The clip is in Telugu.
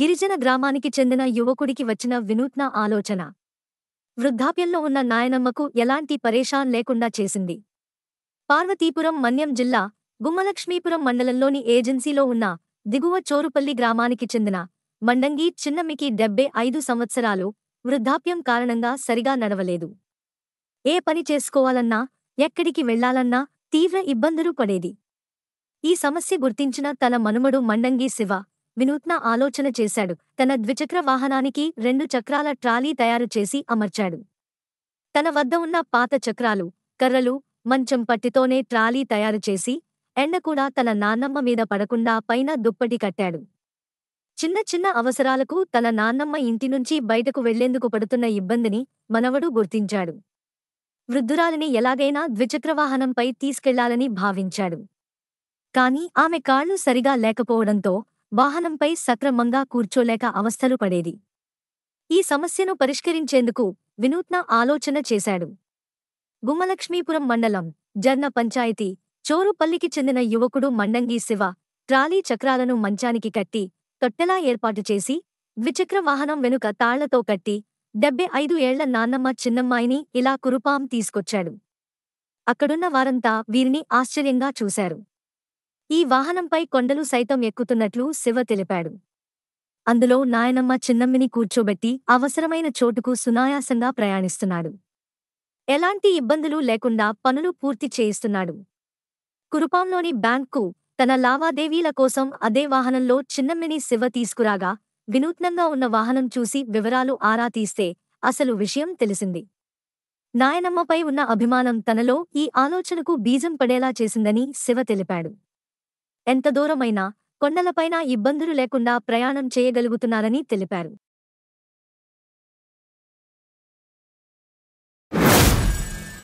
గిరిజన గ్రామానికి చెందిన యువకుడికి వచ్చిన వినూత్న ఆలోచన వృద్ధాప్యంలో ఉన్న నాయనమ్మకు ఎలాంటి పరేషాన్ లేకుండా చేసింది పార్వతీపురం మన్యం జిల్లా గుమ్మలక్ష్మీపురం మండలంలోని ఏజెన్సీలో ఉన్న దిగువ చోరుపల్లి గ్రామానికి చెందిన మండంగి చిన్నమ్మికి డెబ్బై ఐదు సంవత్సరాలు వృద్ధాప్యం కారణంగా సరిగా నడవలేదు ఏ పని చేసుకోవాలన్నా ఎక్కడికి వెళ్లాలన్నా తీవ్ర ఇబ్బందులు పడేది ఈ సమస్య గుర్తించిన తన మనుమడు మండంగి శివ వినూత్న ఆలోచన చేశాడు తన ద్విచక్ర వాహనానికి రెండు చక్రాల ట్రాలీ తయారు చేసి అమర్చాడు తన వద్ద ఉన్న పాత చక్రాలు కర్రలు మంచం పట్టితోనే ట్రాలీ తయారు చేసి ఎండకూడా తన నాన్నమ్మ మీద పడకుండా పైన దుప్పటి కట్టాడు చిన్న చిన్న అవసరాలకు తన నాన్నమ్మ ఇంటినుంచి బయటకు వెళ్లేందుకు పడుతున్న ఇబ్బందిని మనవడు గుర్తించాడు వృద్ధురాలిని ఎలాగైనా ద్విచక్రవాహనంపై తీసుకెళ్లాలని భావించాడు కాని ఆమె కాళ్లు సరిగా లేకపోవడంతో వాహనంపై సక్రమంగా కూర్చోలేక అవస్థలు పడేది ఈ సమస్యను పరిష్కరించేందుకు వినూత్న ఆలోచన చేశాడు గుమ్మలక్ష్మీపురం మండలం జర్న పంచాయతీ చోరుపల్లికి చెందిన యువకుడు మండంగి శివ ట్రాలీ చక్రాలను మంచానికి కట్టి తొట్టెలా ఏర్పాటు చేసి ద్విచక్ర వాహనం వెనుక తాళ్లతో కట్టి డెబ్బై ఐదు ఏళ్ల నాన్నమ్మ చిన్నమ్మాయిని ఇలా కురుపాం తీసుకొచ్చాడు అక్కడున్న వారంతా వీరిని ఆశ్చర్యంగా చూశారు ఈ వాహనంపై కొండలు సైతం ఎక్కుతున్నట్లు శివ తెలిపాడు అందులో నాయనమ్మ చిన్నమ్మిని కూర్చోబెట్టి అవసరమైన చోటుకు సునాయాసంగా ప్రయాణిస్తున్నాడు ఎలాంటి ఇబ్బందులు లేకుండా పనులు పూర్తి చేయిస్తున్నాడు కురుపాంలోని బ్యాంకు తన లావాదేవీల కోసం అదే వాహనంలో చిన్నమ్మిని శివ తీసుకురాగా వినూత్నంగా ఉన్న వాహనం చూసి వివరాలు ఆరా తీస్తే అసలు విషయం తెలిసింది నాయనమ్మపై ఉన్న అభిమానం తనలో ఈ ఆలోచనకు బీజం పడేలా చేసిందని శివ తెలిపాడు ఎంత దూరమైనా కొండలపైన ఇబ్బందులు లేకుండా ప్రయాణం చేయగలుగుతున్నారని తెలిపారు